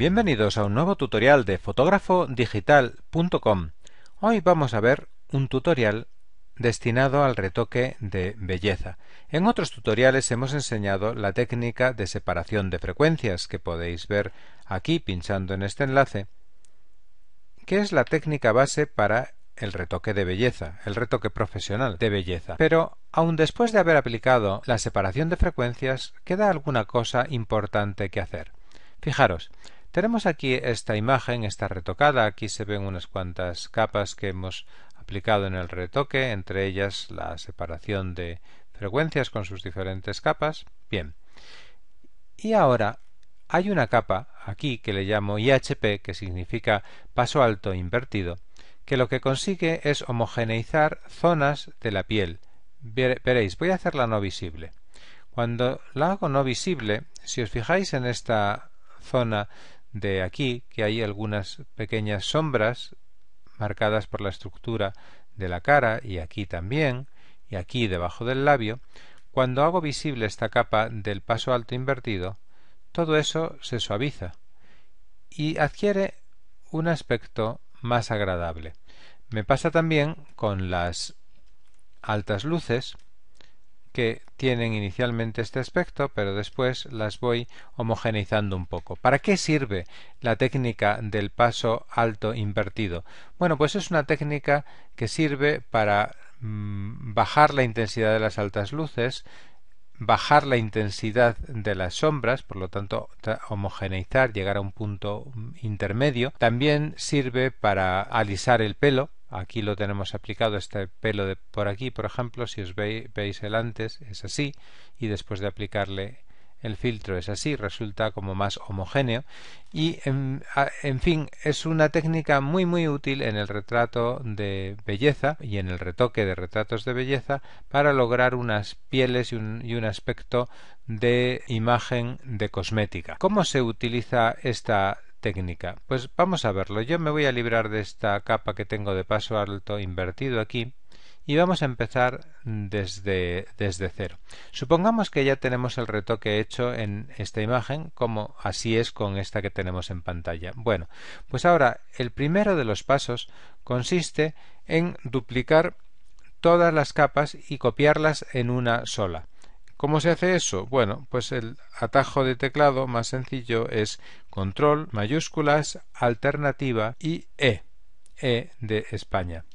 Bienvenidos a un nuevo tutorial de fotógrafodigital.com. Hoy vamos a ver un tutorial destinado al retoque de belleza. En otros tutoriales hemos enseñado la técnica de separación de frecuencias que podéis ver aquí pinchando en este enlace, que es la técnica base para el retoque de belleza, el retoque profesional de belleza. Pero aun después de haber aplicado la separación de frecuencias, queda alguna cosa importante que hacer. Fijaros, tenemos aquí esta imagen, está retocada, aquí se ven unas cuantas capas que hemos aplicado en el retoque, entre ellas la separación de frecuencias con sus diferentes capas. Bien, y ahora hay una capa aquí que le llamo IHP, que significa paso alto invertido, que lo que consigue es homogeneizar zonas de la piel. Veréis, voy a hacerla no visible. Cuando la hago no visible, si os fijáis en esta zona de aquí que hay algunas pequeñas sombras marcadas por la estructura de la cara y aquí también y aquí debajo del labio, cuando hago visible esta capa del paso alto invertido, todo eso se suaviza y adquiere un aspecto más agradable. Me pasa también con las altas luces que tienen inicialmente este aspecto, pero después las voy homogeneizando un poco. ¿Para qué sirve la técnica del paso alto invertido? Bueno, pues es una técnica que sirve para mm, bajar la intensidad de las altas luces, bajar la intensidad de las sombras, por lo tanto homogeneizar, llegar a un punto mm, intermedio. También sirve para alisar el pelo, aquí lo tenemos aplicado este pelo de por aquí por ejemplo si os veis el antes es así y después de aplicarle el filtro es así resulta como más homogéneo y en, fin es una técnica muy muy útil en el retrato de belleza y en el retoque de retratos de belleza para lograr unas pieles y un, y un aspecto de imagen de cosmética. ¿Cómo se utiliza esta técnica. Pues vamos a verlo. Yo me voy a librar de esta capa que tengo de paso alto invertido aquí y vamos a empezar desde, desde cero. Supongamos que ya tenemos el retoque hecho en esta imagen, como así es con esta que tenemos en pantalla. Bueno, pues ahora el primero de los pasos consiste en duplicar todas las capas y copiarlas en una sola. ¿Cómo se hace eso? Bueno, pues el atajo de teclado más sencillo es control mayúsculas alternativa y E, E de España.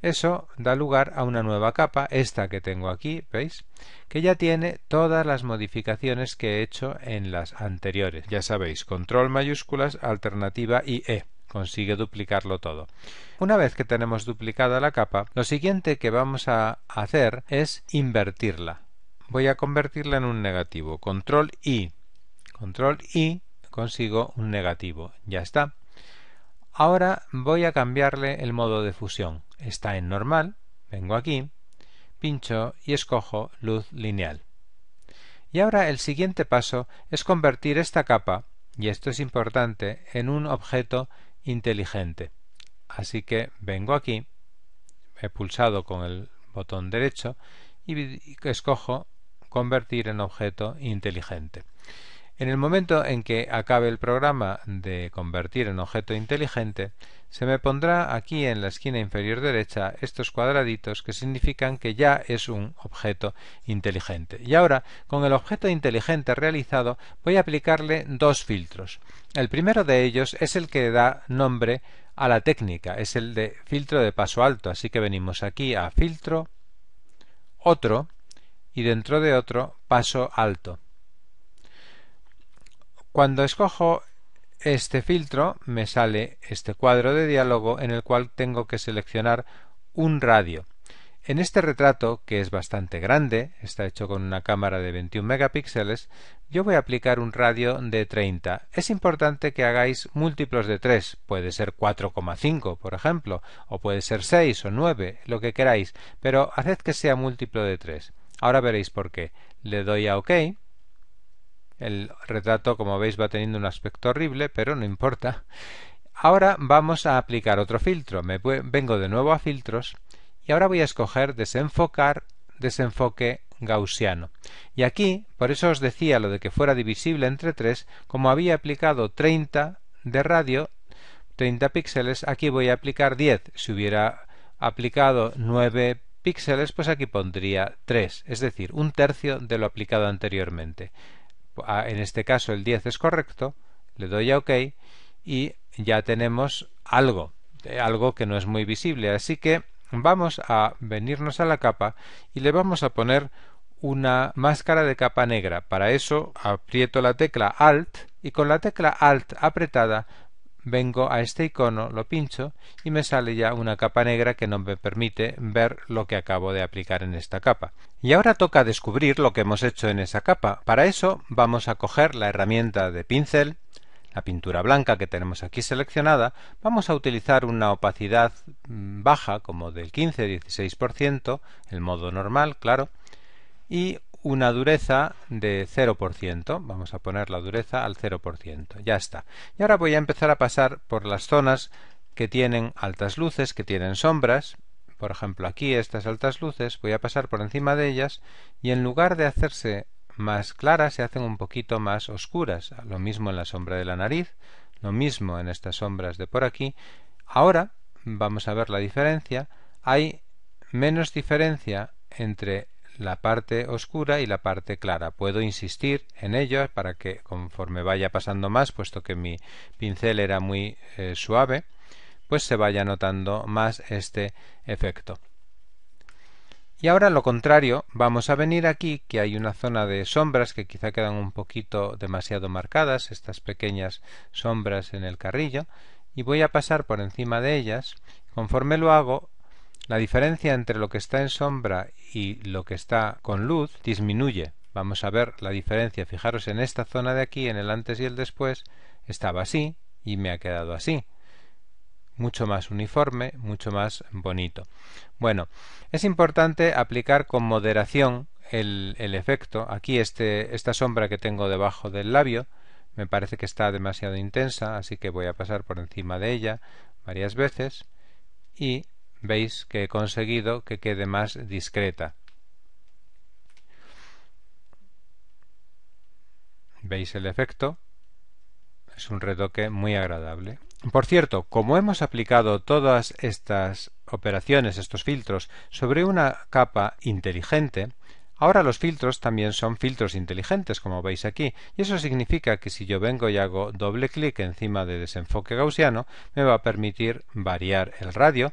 Eso da lugar a una nueva capa, esta que tengo aquí, ¿veis? Que ya tiene todas las modificaciones que he hecho en las anteriores. Ya sabéis, control mayúsculas, alternativa y E. Consigue duplicarlo todo. Una vez que tenemos duplicada la capa, lo siguiente que vamos a hacer es invertirla voy a convertirla en un negativo. Control I. Control I consigo un negativo. Ya está. Ahora voy a cambiarle el modo de fusión. Está en normal. Vengo aquí, pincho y escojo luz lineal. Y ahora el siguiente paso es convertir esta capa, y esto es importante, en un objeto inteligente. Así que vengo aquí, he pulsado con el botón derecho y escojo convertir en objeto inteligente. En el momento en que acabe el programa de convertir en objeto inteligente, se me pondrá aquí en la esquina inferior derecha estos cuadraditos que significan que ya es un objeto inteligente. Y ahora, con el objeto inteligente realizado, voy a aplicarle dos filtros. El primero de ellos es el que da nombre a la técnica, es el de filtro de paso alto, así que venimos aquí a filtro, otro, y dentro de otro paso alto. Cuando escojo este filtro me sale este cuadro de diálogo en el cual tengo que seleccionar un radio. En este retrato, que es bastante grande, está hecho con una cámara de 21 megapíxeles, yo voy a aplicar un radio de 30. Es importante que hagáis múltiplos de 3, puede ser 4,5 por ejemplo, o puede ser 6 o 9, lo que queráis, pero haced que sea múltiplo de 3. Ahora veréis por qué. Le doy a OK. El retrato, como veis, va teniendo un aspecto horrible, pero no importa. Ahora vamos a aplicar otro filtro. Me vengo de nuevo a filtros y ahora voy a escoger desenfocar, desenfoque gaussiano. Y aquí, por eso os decía lo de que fuera divisible entre 3, como había aplicado 30 de radio, 30 píxeles, aquí voy a aplicar 10. Si hubiera aplicado 9 píxeles, pues aquí pondría 3, es decir, un tercio de lo aplicado anteriormente. En este caso el 10 es correcto, le doy a OK y ya tenemos algo, eh, algo que no es muy visible. Así que vamos a venirnos a la capa y le vamos a poner una máscara de capa negra. Para eso aprieto la tecla Alt y con la tecla Alt apretada vengo a este icono, lo pincho y me sale ya una capa negra que no me permite ver lo que acabo de aplicar en esta capa. Y ahora toca descubrir lo que hemos hecho en esa capa. Para eso vamos a coger la herramienta de pincel, la pintura blanca que tenemos aquí seleccionada, vamos a utilizar una opacidad mm, baja como del 15-16%, el modo normal, claro, y una dureza de 0%. Vamos a poner la dureza al 0%. Ya está. Y ahora voy a empezar a pasar por las zonas que tienen altas luces, que tienen sombras. Por ejemplo, aquí estas altas luces, voy a pasar por encima de ellas y en lugar de hacerse más claras, se hacen un poquito más oscuras. Lo mismo en la sombra de la nariz, lo mismo en estas sombras de por aquí. Ahora, vamos a ver la diferencia, hay menos diferencia entre la parte oscura y la parte clara. Puedo insistir en ello para que conforme vaya pasando más, puesto que mi pincel era muy eh, suave, pues se vaya notando más este efecto. Y ahora lo contrario, vamos a venir aquí que hay una zona de sombras que quizá quedan un poquito demasiado marcadas, estas pequeñas sombras en el carrillo, y voy a pasar por encima de ellas. Conforme lo hago, la diferencia entre lo que está en sombra y lo que está con luz disminuye. Vamos a ver la diferencia. Fijaros en esta zona de aquí, en el antes y el después, estaba así y me ha quedado así. Mucho más uniforme, mucho más bonito. Bueno, es importante aplicar con moderación el, efecto. Aquí este, esta sombra que tengo debajo del labio me parece que está demasiado intensa, así que voy a pasar por encima de ella varias veces y veis que he conseguido que quede más discreta. ¿Veis el efecto? Es un retoque muy agradable. Por cierto, como hemos aplicado todas estas operaciones, estos filtros, sobre una capa inteligente, ahora los filtros también son filtros inteligentes, como veis aquí, y eso significa que si yo vengo y hago doble clic encima de desenfoque gaussiano, me va a permitir variar el radio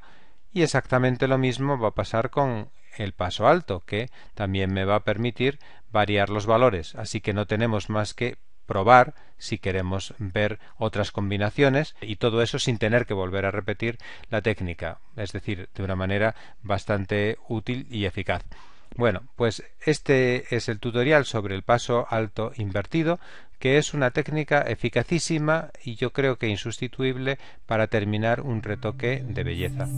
y exactamente lo mismo va a pasar con el paso alto, que también me va a permitir variar los valores. Así que no tenemos más que probar si queremos ver otras combinaciones y todo eso sin tener que volver a repetir la técnica, es decir, de una manera bastante útil y eficaz. Bueno, pues este es el tutorial sobre el paso alto invertido que es una técnica eficacísima y yo creo que insustituible para terminar un retoque de belleza.